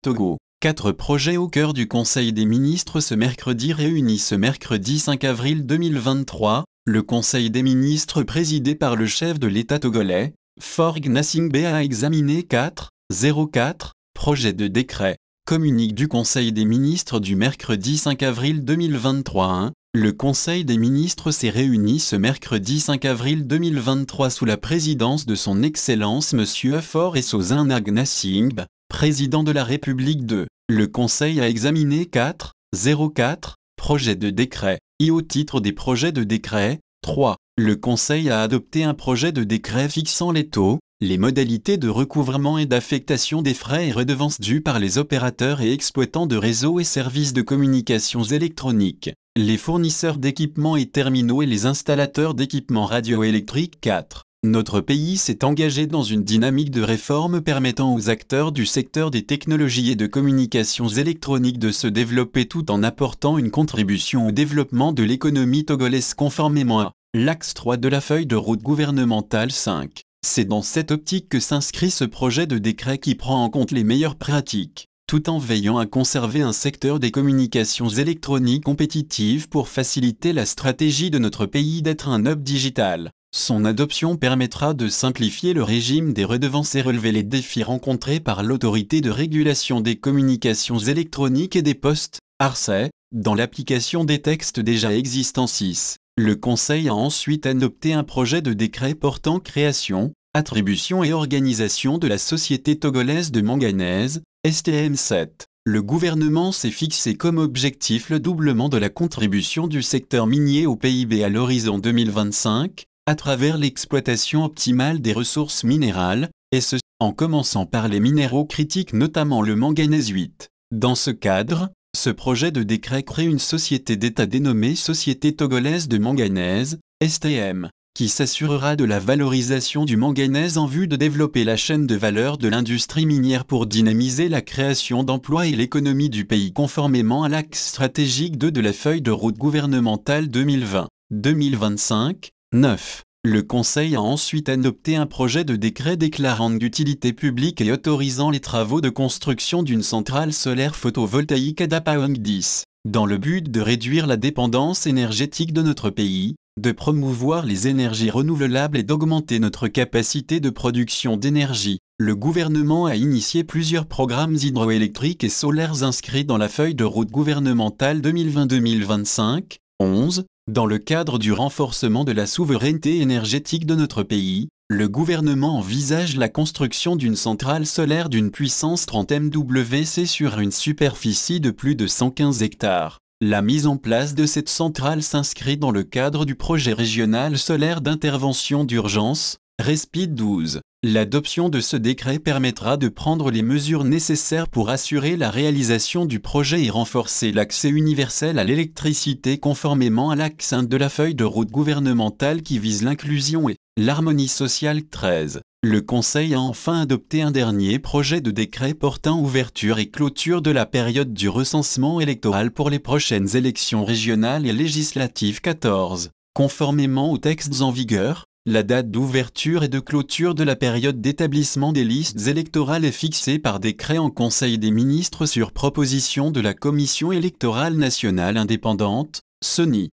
Togo. Quatre projets au cœur du Conseil des ministres ce mercredi réunis ce mercredi 5 avril 2023, le Conseil des ministres présidé par le chef de l'État togolais, Forg Nassingbe a examiné 4.04. 04, projets de décret. Communique du Conseil des ministres du mercredi 5 avril 2023 Le Conseil des ministres s'est réuni ce mercredi 5 avril 2023 sous la présidence de son Excellence M. Afor et président de la République 2. Le Conseil a examiné 4, 04, de décret, et au titre des projets de décret, 3. Le Conseil a adopté un projet de décret fixant les taux, les modalités de recouvrement et d'affectation des frais et redevances dues par les opérateurs et exploitants de réseaux et services de communications électroniques, les fournisseurs d'équipements et terminaux et les installateurs d'équipements radioélectriques 4. Notre pays s'est engagé dans une dynamique de réforme permettant aux acteurs du secteur des technologies et de communications électroniques de se développer tout en apportant une contribution au développement de l'économie togolaise conformément à l'axe 3 de la feuille de route gouvernementale 5. C'est dans cette optique que s'inscrit ce projet de décret qui prend en compte les meilleures pratiques, tout en veillant à conserver un secteur des communications électroniques compétitif pour faciliter la stratégie de notre pays d'être un hub digital. Son adoption permettra de simplifier le régime des redevances et relever les défis rencontrés par l'Autorité de régulation des communications électroniques et des postes, ARCE, dans l'application des textes déjà existants 6. Le Conseil a ensuite adopté un projet de décret portant création, attribution et organisation de la Société togolaise de manganèse, STM7. Le gouvernement s'est fixé comme objectif le doublement de la contribution du secteur minier au PIB à l'horizon 2025, à travers l'exploitation optimale des ressources minérales, et ce, en commençant par les minéraux critiques notamment le manganèse 8. Dans ce cadre, ce projet de décret crée une société d'État dénommée Société togolaise de manganèse, STM, qui s'assurera de la valorisation du manganèse en vue de développer la chaîne de valeur de l'industrie minière pour dynamiser la création d'emplois et l'économie du pays conformément à l'axe stratégique 2 de la feuille de route gouvernementale 2020-2025, 9. Le Conseil a ensuite adopté un projet de décret déclarant d'utilité publique et autorisant les travaux de construction d'une centrale solaire photovoltaïque à Dapaong 10, dans le but de réduire la dépendance énergétique de notre pays, de promouvoir les énergies renouvelables et d'augmenter notre capacité de production d'énergie. Le gouvernement a initié plusieurs programmes hydroélectriques et solaires inscrits dans la feuille de route gouvernementale 2020-2025, 11, dans le cadre du renforcement de la souveraineté énergétique de notre pays, le gouvernement envisage la construction d'une centrale solaire d'une puissance 30 MWC sur une superficie de plus de 115 hectares. La mise en place de cette centrale s'inscrit dans le cadre du projet régional solaire d'intervention d'urgence, Respite 12. L'adoption de ce décret permettra de prendre les mesures nécessaires pour assurer la réalisation du projet et renforcer l'accès universel à l'électricité conformément à l'axe de la feuille de route gouvernementale qui vise l'inclusion et l'harmonie sociale 13. Le Conseil a enfin adopté un dernier projet de décret portant ouverture et clôture de la période du recensement électoral pour les prochaines élections régionales et législatives 14. Conformément aux textes en vigueur, la date d'ouverture et de clôture de la période d'établissement des listes électorales est fixée par décret en Conseil des ministres sur proposition de la Commission électorale nationale indépendante, CENI.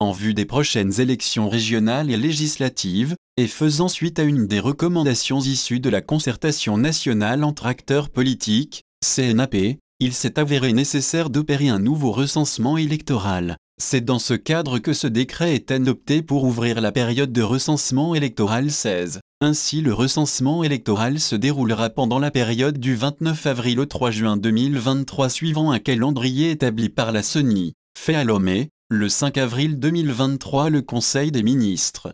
en vue des prochaines élections régionales et législatives, et faisant suite à une des recommandations issues de la concertation nationale entre acteurs politiques, CNAP, il s'est avéré nécessaire d'opérer un nouveau recensement électoral. C'est dans ce cadre que ce décret est adopté pour ouvrir la période de recensement électoral 16. Ainsi le recensement électoral se déroulera pendant la période du 29 avril au 3 juin 2023 suivant un calendrier établi par la CENI. Fait à l'OME, le 5 avril 2023 le Conseil des ministres